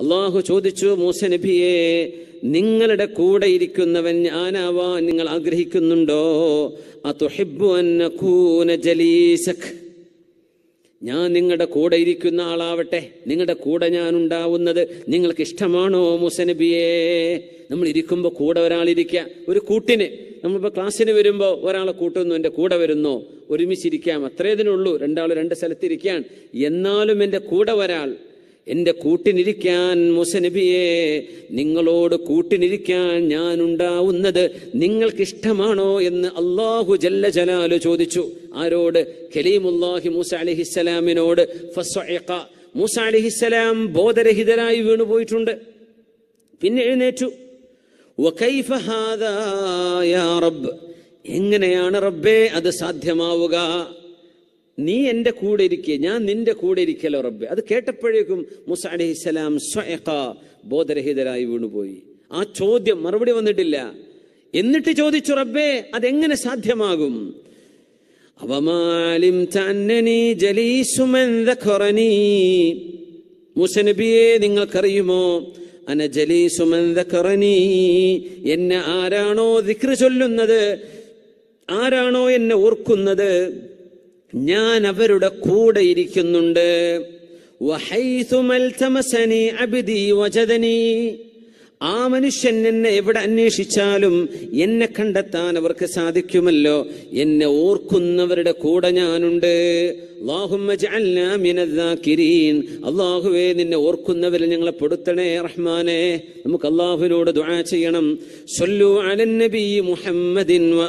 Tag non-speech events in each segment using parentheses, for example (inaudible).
അള്ളാഹു ചോദിച്ചു മൂസ നിങ്ങളുടെ കൂടെ ഇരിക്കുന്നവൻ ഞാനാവാൻ നിങ്ങൾ ആഗ്രഹിക്കുന്നുണ്ടോ ഞാൻ നിങ്ങളുടെ കൂടെ ഇരിക്കുന്ന ആളാവട്ടെ നിങ്ങളുടെ കൂടെ ഞാൻ ഉണ്ടാവുന്നത് നിങ്ങൾക്ക് ഇഷ്ടമാണോ മുസനബിയെ നമ്മൾ ഇരിക്കുമ്പോൾ കൂടെ ഒരാളിരിക്കുക ഒരു കൂട്ടിന് നമ്മളിപ്പോൾ ക്ലാസ്സിന് വരുമ്പോൾ ഒരാളെ കൂട്ടുന്നു എൻ്റെ കൂടെ വരുന്നോ ഒരുമിച്ചിരിക്കാം അത്രേ ഇതിനുള്ളൂ രണ്ടാൾ രണ്ട് സ്ഥലത്തിരിക്കാൻ എന്നാലും എൻ്റെ കൂടെ ഒരാൾ എന്റെ കൂട്ടിനിരിക്കാൻ മുസനബിയെ നിങ്ങളോട് കൂട്ടിനിരിക്കാൻ ഞാൻ ഉണ്ടാവുന്നത് നിങ്ങൾക്കിഷ്ടമാണോ എന്ന് അള്ളാഹു ജല്ല ജലാലു ചോദിച്ചു ആരോട് ഖലീമുല്ലാഹി മൂസ അലിഹിസ്സലാമിനോട് മൂസ അലിഹിസ്സലാം ബോധരഹിതരായി വീണുപോയിട്ടുണ്ട് പിന്നെ എഴുന്നേറ്റു എങ്ങനെയാണ് റബ്ബേ അത് സാധ്യമാവുക നീ എൻ്റെ കൂടെ ഇരിക്കുക ഞാൻ നിന്റെ കൂടെ ഇരിക്കലോ റബ്ബെ അത് കേട്ടപ്പോഴേക്കും മുസ അലഹിസ്സലാം സ്വയക്ക ബോധരഹിതരായി വീണുപോയി ആ ചോദ്യം മറുപടി വന്നിട്ടില്ല എന്നിട്ട് ചോദിച്ചു റബ്ബേ അതെങ്ങനെ സാധ്യമാകും നിങ്ങൾക്കറിയുമോ അന ജലീസുമൻ എന്നെ ആരാണോ ദിക്ര ചൊല്ലുന്നത് ആരാണോ എന്നെ ഓർക്കുന്നത് ഞാൻ അവരുടെ കൂടെ ഇരിക്കുന്നുണ്ട് ആ മനുഷ്യൻ എന്നെ എവിടെ അന്വേഷിച്ചാലും എന്നെ കണ്ടെത്താൻ അവർക്ക് സാധിക്കുമല്ലോ എന്നെ ഓർക്കുന്നവരുടെ കൂടെ ഞാനുണ്ട് അള്ളാഹുവേ നിന്നെ ഓർക്കുന്നവരിൽ ഞങ്ങളെ പൊടുത്തണേ റഹ്മാനെ നമുക്ക് അള്ളാഹുവിനോട് ദുആ ചെയ്യണം നബി മുഹമ്മദിൻ വ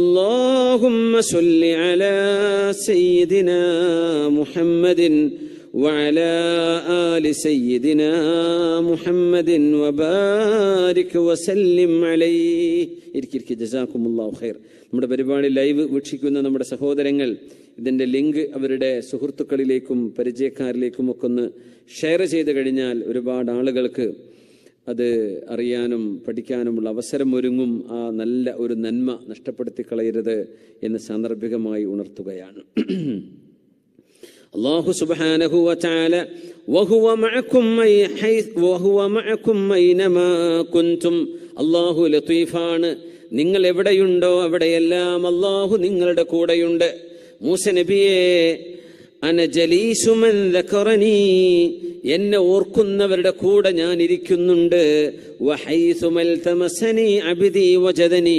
اللهم صل على سيدنا محمد وعلى آل سيدنا محمد وبارك وسلم عليه ഇരിക്കിരിക്കി ജസാക്കുമുല്ലാഹു ഖൈർ നമ്മുടെ പരിപാടി ലൈവ് വീക്ഷിക്കുന്ന നമ്മുടെ സഹോദരങ്ങൾ ഇതിൻ്റെ ലിങ്ക് അവരുടെ സുഹൃത്തുക്കളിലേക്കും പരിചയക്കാരിലേക്കും ഒക്കെ ഒന്ന് ഷെയർ ചെയ്ത് കഴിഞ്ഞാൽ ഒരുപാട് ആളുകൾക്ക് അത് അറിയാനും പഠിക്കാനുമുള്ള അവസരം ഒരുങ്ങും ആ നല്ല ഒരു നന്മ നഷ്ടപ്പെടുത്തി കളയരുത് എന്ന് സാന്ദർഭികമായി ഉണർത്തുകയാണ് അള്ളാഹു സുബാനഹുവ ചാല അള്ളാഹു ലത്തീഫാണ് നിങ്ങൾ എവിടെയുണ്ടോ അവിടെയെല്ലാം അള്ളാഹു നിങ്ങളുടെ കൂടെയുണ്ട് മൂസ നബിയെ അന ജലീസുമൻ ലക്കറനീ എന്നെ ഓർക്കുന്നവരുടെ കൂടെ ഞാൻ ഇരിക്കുന്നുണ്ട് അബിദി വജദനി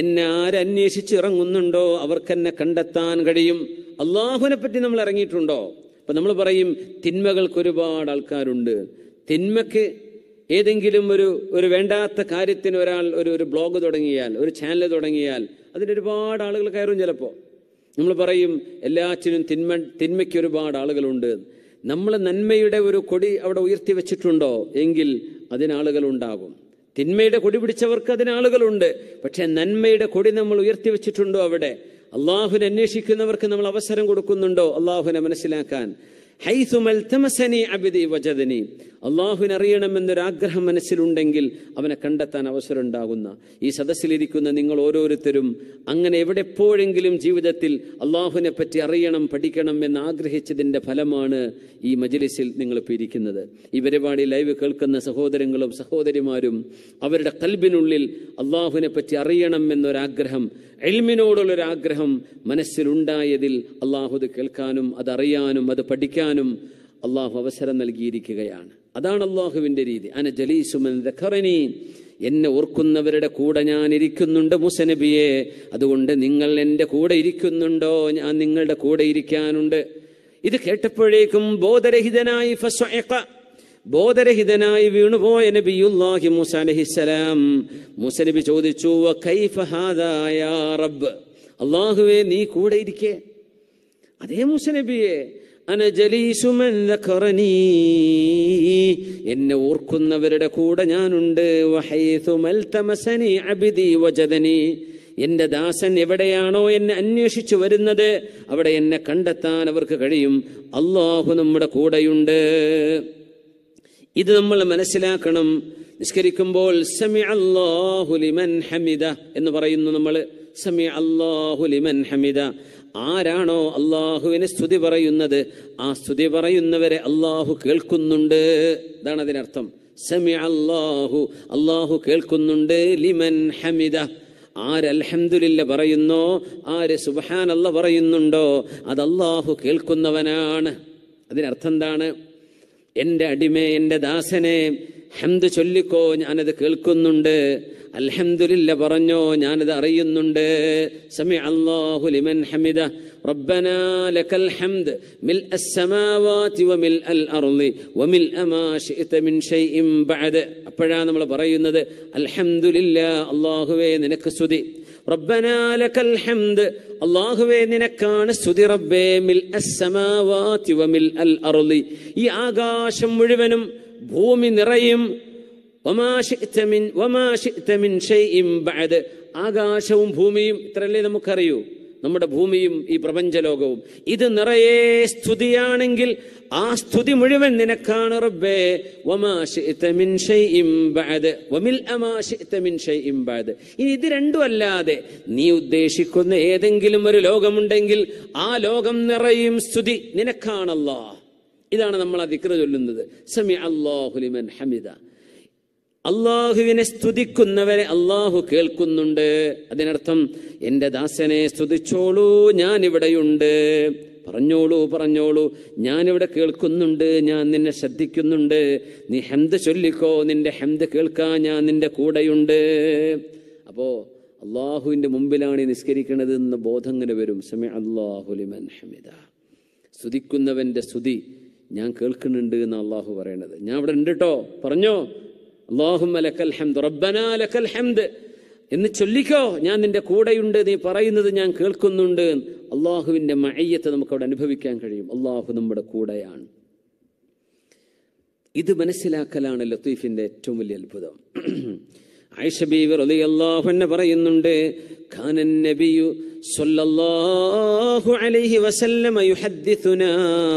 എന്നെ ആരന്വേഷിച്ചിറങ്ങുന്നുണ്ടോ അവർക്കെന്നെ കണ്ടെത്താൻ കഴിയും അള്ളാഹുവിനെ പറ്റി നമ്മൾ ഇറങ്ങിയിട്ടുണ്ടോ അപ്പൊ നമ്മൾ പറയും തിന്മകൾക്ക് ഒരുപാട് ആൾക്കാരുണ്ട് തിന്മക്ക് ഏതെങ്കിലും ഒരു ഒരു വേണ്ടാത്ത കാര്യത്തിന് ഒരാൾ ഒരു ഒരു ബ്ലോഗ് തുടങ്ങിയാൽ ഒരു ചാനൽ തുടങ്ങിയാൽ അതിന് ഒരുപാട് ആളുകൾ കയറും ചിലപ്പോൾ നമ്മൾ പറയും എല്ലാറ്റിനും തിന്മ തിന്മയ്ക്ക് ഒരുപാട് ആളുകളുണ്ട് നമ്മൾ നന്മയുടെ ഒരു കൊടി അവിടെ ഉയർത്തി വെച്ചിട്ടുണ്ടോ എങ്കിൽ അതിനാളുകളുണ്ടാകും തിന്മയുടെ കൊടി പിടിച്ചവർക്ക് അതിനാളുകളുണ്ട് പക്ഷെ നന്മയുടെ കൊടി നമ്മൾ ഉയർത്തി വെച്ചിട്ടുണ്ടോ അവിടെ അള്ളാഹുനെ അന്വേഷിക്കുന്നവർക്ക് നമ്മൾ അവസരം കൊടുക്കുന്നുണ്ടോ അള്ളാഹുനെ മനസ്സിലാക്കാൻ ഹൈസുമൽ തമസനി അബിദി വജദനി അള്ളാഹുവിനറിയണമെന്നൊരാഗ്രഹം മനസ്സിലുണ്ടെങ്കിൽ അവനെ കണ്ടെത്താൻ അവസരം ഉണ്ടാകുന്ന ഈ സദസ്സിലിരിക്കുന്ന നിങ്ങൾ ഓരോരുത്തരും അങ്ങനെ എവിടെപ്പോഴെങ്കിലും ജീവിതത്തിൽ അള്ളാഹുവിനെ പറ്റി അറിയണം പഠിക്കണം എന്ന് ആഗ്രഹിച്ചതിൻ്റെ ഫലമാണ് ഈ മജലിസിൽ നിങ്ങളിപ്പോൾ ഇരിക്കുന്നത് ഈ പരിപാടി ലൈവ് കേൾക്കുന്ന സഹോദരങ്ങളും സഹോദരിമാരും അവരുടെ കൽബിനുള്ളിൽ അള്ളാഹുവിനെ പറ്റി അറിയണം എന്നൊരാഗ്രഹം എൽമിനോടുള്ളൊരാഗ്രഹം മനസ്സിലുണ്ടായതിൽ അള്ളാഹു അത് കേൾക്കാനും അതറിയാനും അത് പഠിക്കാനും അള്ളാഹു അവസരം നൽകിയിരിക്കുകയാണ് അതാണ് അള്ളാഹുവിന്റെ രീതി അന ജലീസുമൻ ദഖറനി എന്നെ ഓർക്കുന്നവരുടെ കൂടെ ഞാൻ ഇരിക്കുന്നുണ്ട് മുസനബിയെ അതുകൊണ്ട് നിങ്ങൾ എൻ്റെ കൂടെ ഇരിക്കുന്നുണ്ടോ ഞാൻ നിങ്ങളുടെ കൂടെ ഇരിക്കാനുണ്ട് ഇത് കേട്ടപ്പോഴേക്കും ബോധരഹിതനായി ബോധരഹിതനായി വീണുപോയ നബിയുല്ലാഹി മൂസ മൂസ മുസനബി ചോദിച്ചു അള്ളാഹുവേ നീ കൂടെ ഇരിക്കേ അതേ മുസനബിയെ എന്നെ ഓർക്കുന്നവരുടെ കൂടെ ഞാനുണ്ട് എന്റെ ദാസൻ എവിടെയാണോ എന്നെ അന്വേഷിച്ചു വരുന്നത് അവിടെ എന്നെ കണ്ടെത്താൻ അവർക്ക് കഴിയും അള്ളാഹു നമ്മുടെ കൂടെയുണ്ട് ഇത് നമ്മൾ മനസ്സിലാക്കണം നിസ്കരിക്കുമ്പോൾ സമി അള്ളാഹുലിമൻ ഹമിദ എന്ന് പറയുന്നു നമ്മൾ സമി അള്ളാഹുലിമൻ ഹമിദ ആരാണോ അള്ളാഹുവിനെ സ്തുതി പറയുന്നത് ആ സ്തുതി പറയുന്നവരെ അള്ളാഹു കേൾക്കുന്നുണ്ട് ഇതാണ് അതിനർത്ഥം സമി അള്ളാഹു അള്ളാഹു കേൾക്കുന്നുണ്ട് ലിമൻ ഹമിദ ആര് അൽഹംദുലില്ല പറയുന്നോ ആര് സുബഹാൻ അല്ല പറയുന്നുണ്ടോ അത് അള്ളാഹു കേൾക്കുന്നവനാണ് അതിനർത്ഥം എന്താണ് എൻ്റെ അടിമേ എൻ്റെ ദാസനെ ഹെന്ത് ചൊല്ലിക്കോ ഞാനത് കേൾക്കുന്നുണ്ട് അൽഹംദുലില്ല പറഞ്ഞോ ഞാനത് അറിയുന്നുണ്ട് സമി ലിമൻ ഹമിദ ربنا لك الحمد ملء السماوات وملء الأرض وملء ما شئت من شيء بعد അപ്പോഴാണ് നമ്മൾ പറയുന്നത് അൽഹംദുലില്ല അല്ലാഹുവേ നിനക്ക് സ്തുതി റബ്ബനാ ലക്കൽ ഹംദ് അള്ളാഹുവേ നിനക്കാണ് സ്തുതി റബ്ബേ മിൽ അസ്സമാവാതി വമിൽ അൽ അർളി ഈ ആകാശം മുഴുവനും ഭൂമി നിറയും ഒമാഷിത്തമിൻ ഒമാഷിത്തമിൻ ഷെയ്യും ബാദ് ആകാശവും ഭൂമിയും ഇത്രയല്ലേ നമുക്കറിയൂ നമ്മുടെ ഭൂമിയും ഈ പ്രപഞ്ചലോകവും ഇത് നിറയെ സ്തുതിയാണെങ്കിൽ ആ സ്തുതി മുഴുവൻ നിനക്കാണ് റബ്ബേ ഇനി ഇത് രണ്ടും അല്ലാതെ നീ ഉദ്ദേശിക്കുന്ന ഏതെങ്കിലും ഒരു ലോകമുണ്ടെങ്കിൽ ആ ലോകം നിറയും സ്തുതി നിനക്കാണല്ലോ ഇതാണ് നമ്മൾ ആ ദിക്ര ചൊല്ലുന്നത് സമി അള്ളാഹുലിമൻ ഹമിദ അള്ളാഹുവിനെ സ്തുതിക്കുന്നവരെ അള്ളാഹു കേൾക്കുന്നുണ്ട് അതിനർത്ഥം എൻ്റെ ദാസനെ സ്തുതിച്ചോളൂ ഞാൻ ഇവിടെയുണ്ട് പറഞ്ഞോളൂ പറഞ്ഞോളൂ ഞാനിവിടെ കേൾക്കുന്നുണ്ട് ഞാൻ നിന്നെ ശ്രദ്ധിക്കുന്നുണ്ട് നീ ഹെന്ത് ചൊല്ലിക്കോ നിന്റെ ഹെന്ത് കേൾക്കാൻ ഞാൻ നിന്റെ കൂടെയുണ്ട് അപ്പോൾ അള്ളാഹുവിന്റെ മുമ്പിലാണ് ഈ നിസ്കരിക്കണത് എന്ന് ബോധം ഇങ്ങനെ വരും സമയ അള്ളാഹുലിമൻ ഹമിദ സ്തുതിക്കുന്നവന്റെ സ്തുതി ഞാൻ കേൾക്കുന്നുണ്ട് എന്ന് അള്ളാഹു പറയണത് ഞാൻ അവിടെ ഉണ്ട് കേട്ടോ പറഞ്ഞോ അള്ളാഹും ലക്കൽ ഹംദ് എന്ന് ചൊല്ലിക്കോ ഞാൻ നിന്റെ കൂടെയുണ്ട് നീ പറയുന്നത് ഞാൻ കേൾക്കുന്നുണ്ട് അള്ളാഹുവിൻ്റെ മഴയത്തെ അവിടെ അനുഭവിക്കാൻ കഴിയും അള്ളാഹു നമ്മുടെ കൂടെയാണ് ഇത് മനസ്സിലാക്കലാണ് ലത്തീഫിന്റെ ഏറ്റവും വലിയ അത്ഭുതം (clears throat) ആയിഷ അലി അള്ളാഹു എന്നെ പറയുന്നുണ്ട് ഖാനൻ നബിയു صلى الله عليه وسلم يحدثنا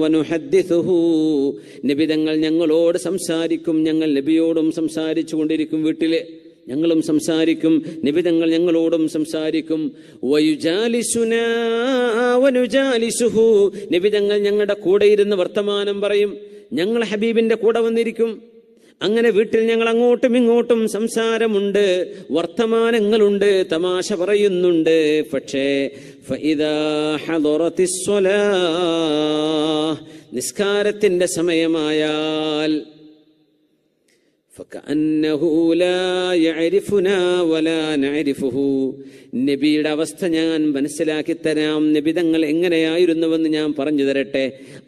ونحدثه നബി തങ്ങൾ ഞങ്ങളോട് സംസാരിക്കും ഞങ്ങൾ നബിയോടും സംസാരിച്ചു കൊണ്ടിരിക്കും വീട്ടിലെ ഞങ്ങളും സംസാരിക്കും നിബിതങ്ങൾ ഞങ്ങളോടും സംസാരിക്കും നിബിതങ്ങൾ ഞങ്ങളുടെ കൂടെ ഇരുന്ന് വർത്തമാനം പറയും ഞങ്ങൾ ഹബീബിന്റെ കൂടെ വന്നിരിക്കും അങ്ങനെ വീട്ടിൽ ഞങ്ങൾ അങ്ങോട്ടും ഇങ്ങോട്ടും സംസാരമുണ്ട് വർത്തമാനങ്ങളുണ്ട് തമാശ പറയുന്നുണ്ട് പക്ഷേ നിസ്കാരത്തിന്റെ സമയമായാൽ നബിയുടെ അവസ്ഥ ഞാൻ മനസ്സിലാക്കി തരാം നബിതങ്ങൾ എങ്ങനെയായിരുന്നുവെന്ന് ഞാൻ പറഞ്ഞു തരട്ടെ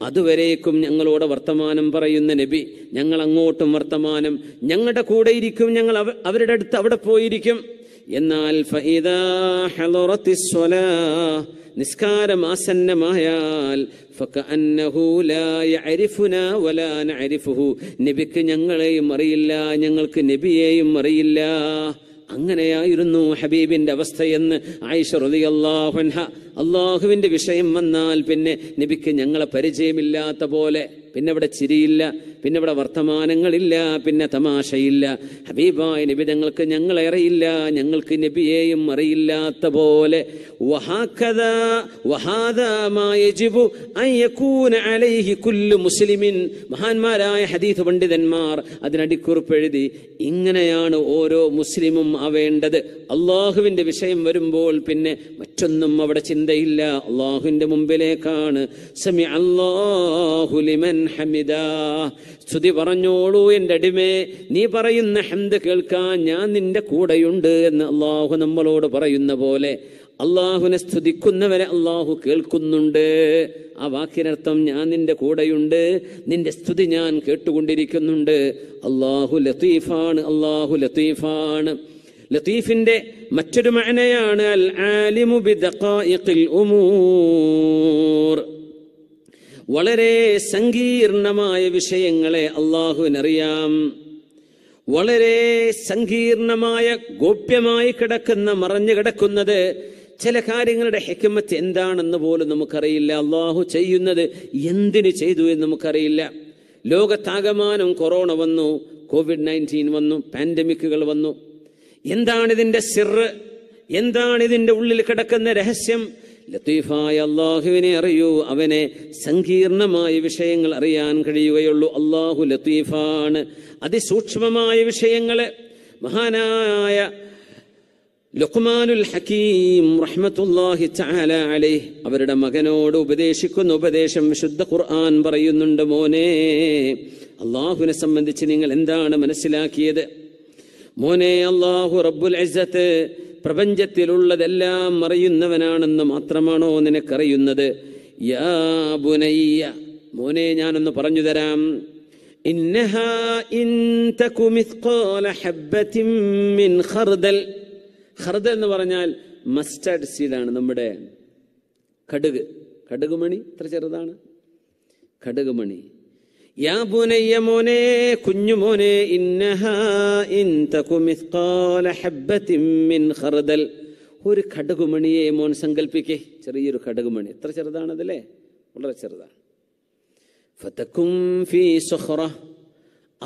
അതുവരേക്കും ഞങ്ങളോട് വർത്തമാനം പറയുന്ന നബി ഞങ്ങൾ അങ്ങോട്ടും വർത്തമാനം ഞങ്ങളുടെ കൂടെ ഇരിക്കും ഞങ്ങൾ അവരുടെ അടുത്ത് അവിടെ പോയിരിക്കും എന്നാൽ നിസ്കാരം ആസന്നമായാൽ നബിക്ക് ഞങ്ങളെയും അറിയില്ല ഞങ്ങൾക്ക് നബിയെയും അറിയില്ല അങ്ങനെയായിരുന്നു ഹബീബിന്റെ അവസ്ഥയെന്ന് ആയിഷ അള്ളാഹു അള്ളാഹുവിന്റെ വിഷയം വന്നാൽ പിന്നെ നബിക്ക് ഞങ്ങളെ പരിചയമില്ലാത്ത പോലെ പിന്നെ അവിടെ ചിരിയില്ല പിന്നെ ഇവിടെ വർത്തമാനങ്ങളില്ല പിന്നെ തമാശയില്ല ഹബീബായ നബി ഞങ്ങൾക്ക് ഞങ്ങളെ അറിയില്ല ഞങ്ങൾക്ക് നബിയെയും അറിയില്ലാത്ത പോലെ മുസ്ലിമിൻ മഹാന്മാരായ ഹദീഫ് പണ്ഡിതന്മാർ അതിനടിക്കുറിപ്പ് എഴുതി ഇങ്ങനെയാണ് ഓരോ മുസ്ലിമും ആവേണ്ടത് അള്ളാഹുവിന്റെ വിഷയം വരുമ്പോൾ പിന്നെ മറ്റൊന്നും അവിടെ ചിന്തയില്ല അള്ളാഹുവിന്റെ മുമ്പിലേക്കാണ് സമി അള്ളാഹുലിമൻ ഹമിദ സ്തുതി പറഞ്ഞോളൂ എൻ്റെ അടിമേ നീ പറയുന്ന ഹംദ് കേൾക്കാൻ ഞാൻ നിന്റെ കൂടെയുണ്ട് എന്ന് അള്ളാഹു നമ്മളോട് പറയുന്ന പോലെ അള്ളാഹുവിനെ സ്തുതിക്കുന്നവരെ അള്ളാഹു കേൾക്കുന്നുണ്ട് ആ വാക്കിനർത്ഥം ഞാൻ നിന്റെ കൂടെയുണ്ട് നിന്റെ സ്തുതി ഞാൻ കേട്ടുകൊണ്ടിരിക്കുന്നുണ്ട് അള്ളാഹു ലത്തീഫാണ് അള്ളാഹു ലത്തീഫാണ് ലത്തീഫിന്റെ മറ്റൊരു മഅനയാണ് അൽ ആലിമു ബിദഖായിഖിൽ ഉമൂർ വളരെ സങ്കീർണമായ വിഷയങ്ങളെ അള്ളാഹുവിനറിയാം വളരെ സങ്കീർണമായ ഗോപ്യമായി കിടക്കുന്ന മറഞ്ഞു കിടക്കുന്നത് ചില കാര്യങ്ങളുടെ ഹെക്കമത്ത് എന്താണെന്ന് പോലും നമുക്കറിയില്ല അള്ളാഹു ചെയ്യുന്നത് എന്തിനു ചെയ്തു എന്ന് നമുക്കറിയില്ല ലോകത്താകമാനം കൊറോണ വന്നു കോവിഡ് നയൻറ്റീൻ വന്നു പാൻഡമിക്കുകൾ വന്നു എന്താണിതിൻ്റെ സിറ് എന്താണിതിൻ്റെ ഉള്ളിൽ കിടക്കുന്ന രഹസ്യം ലത്തീഫായ അള്ളാഹുവിനെ അറിയൂ അവനെ സങ്കീർണമായ വിഷയങ്ങൾ അറിയാൻ കഴിയുകയുള്ളൂ അള്ളാഹു ലത്തീഫാണ് അതിസൂക്ഷ്മമായ വിഷയങ്ങളെ മഹാനായ ലുഖ്മാനുൽ ഹക്കീം റഹ്മത്തുല്ലാഹി ചാല അവരുടെ മകനോട് ഉപദേശിക്കുന്ന ഉപദേശം വിശുദ്ധ ഖുർആൻ പറയുന്നുണ്ട് മോനെ അള്ളാഹുവിനെ സംബന്ധിച്ച് നിങ്ങൾ എന്താണ് മനസ്സിലാക്കിയത് മോനെ അള്ളാഹു റബ്ബുൽ അസത്ത് പ്രപഞ്ചത്തിലുള്ളതെല്ലാം അറിയുന്നവനാണെന്ന് മാത്രമാണോ നിനക്കറിയുന്നത് യാ ബുനയ്യ മോനെ ഞാനൊന്ന് പറഞ്ഞു തരാം ഖർദൽ എന്ന് പറഞ്ഞാൽ മസ്റ്റാർഡ് സീഡാണ് നമ്മുടെ കടുക് കടുകുമണി ഇത്ര ചെറുതാണ് കടുകുമണി യാ പുനയ്യ മോനെ കുഞ്ഞുമോനെ ഇന്നഹ ഇൻ തകു ഹബ്ബതിൻ മിൻ ഖർദൽ ഒരു ഖഡകുമണിയെ മോൻ സങ്കല്പിക്കേ ചെറിയൊരു കടുകുമണി എത്ര ചെറുതാണതല്ലേ വളരെ ചെറുതാണ് ഫതകും ഫീ സുഹ്റ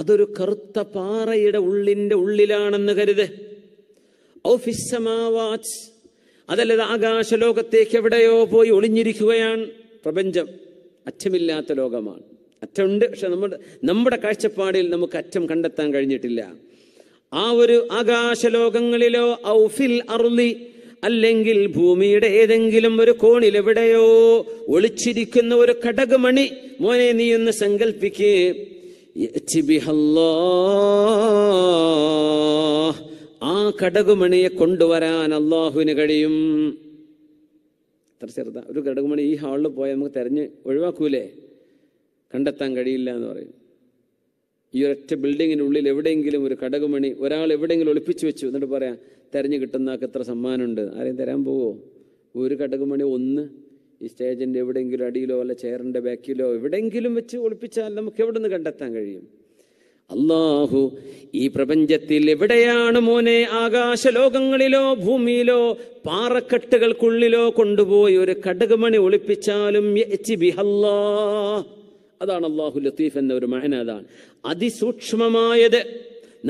അതൊരു കറുത്ത പാറയുടെ ഉള്ളിന്റെ ഉള്ളിലാണെന്ന് കരുത് ഔഫിസമാവാച്ച് ആകാശ ആകാശലോകത്തേക്ക് എവിടെയോ പോയി ഒളിഞ്ഞിരിക്കുകയാണ് പ്രപഞ്ചം അച്ഛമില്ലാത്ത ലോകമാണ് അറ്റമുണ്ട് പക്ഷെ നമ്മുടെ നമ്മുടെ കാഴ്ചപ്പാടിൽ നമുക്ക് അറ്റം കണ്ടെത്താൻ കഴിഞ്ഞിട്ടില്ല ആ ഒരു ആകാശലോകങ്ങളിലോ ഔഫിൽ അറുതി അല്ലെങ്കിൽ ഭൂമിയുടെ ഏതെങ്കിലും ഒരു കോണിൽ എവിടെയോ ഒളിച്ചിരിക്കുന്ന ഒരു ഘടകമണി മോനെ നീ ഒന്ന് സങ്കല്പിക്ക് ആ ഘടകമണിയെ കൊണ്ടുവരാൻ അള്ളാഹുവിന് കഴിയും അത്ര ചെറുതാ ഒരു ഘടകമണി ഈ ഹാളിൽ പോയാൽ നമുക്ക് തെരഞ്ഞ് ഒഴിവാക്കൂലേ കണ്ടെത്താൻ കഴിയില്ല എന്ന് പറയും ഈ ഒരൊറ്റ ബിൽഡിങ്ങിൻ്റെ ഉള്ളിൽ എവിടെയെങ്കിലും ഒരു കടകുമണി ഒരാൾ എവിടെയെങ്കിലും ഒളിപ്പിച്ചു വെച്ചു എന്നിട്ട് പറയാം തെരഞ്ഞു കിട്ടുന്നവർക്ക് എത്ര സമ്മാനമുണ്ട് ആരെയും തരാൻ പോവോ ഒരു കടകുമണി ഒന്ന് ഈ സ്റ്റേജിൻ്റെ എവിടെയെങ്കിലും അടിയിലോ അല്ല ചെയറിൻ്റെ ബാക്കിലോ എവിടെയെങ്കിലും വെച്ച് ഒളിപ്പിച്ചാൽ നമുക്ക് എവിടെ നിന്ന് കണ്ടെത്താൻ കഴിയും അള്ളാഹു ഈ പ്രപഞ്ചത്തിൽ എവിടെയാണ് മോനെ ആകാശലോകങ്ങളിലോ ഭൂമിയിലോ പാറക്കെട്ടുകൾക്കുള്ളിലോ കൊണ്ടുപോയി ഒരു കടകുമണി ഒളിപ്പിച്ചാലും ബിഹല്ലാ അതാണ് അള്ളാഹു ലത്തീഫ് എന്ന ഒരു മഹന അതാണ് അതിസൂക്ഷ്മമായത്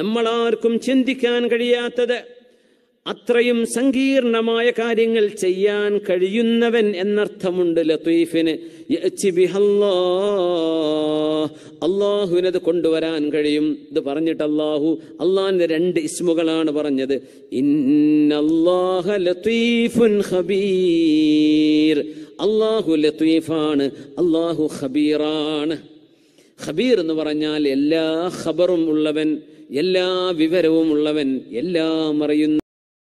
നമ്മളാർക്കും ചിന്തിക്കാൻ കഴിയാത്തത് അത്രയും സങ്കീർണമായ കാര്യങ്ങൾ ചെയ്യാൻ കഴിയുന്നവൻ എന്നർത്ഥമുണ്ട് ലത്തീഫിന് അള്ളാഹുവിനത് കൊണ്ടുവരാൻ കഴിയും ഇത് പറഞ്ഞിട്ട് അള്ളാഹു അള്ളാഹിന്റെ രണ്ട് ഇസ്മുകളാണ് പറഞ്ഞത് അള്ളാഹു ലത്തീഫാണ് അള്ളാഹു ഹബീറാണ് ഖബീർ എന്ന് പറഞ്ഞാൽ എല്ലാ ഖബറും ഉള്ളവൻ എല്ലാ വിവരവും ഉള്ളവൻ എല്ലാം അറിയുന്ന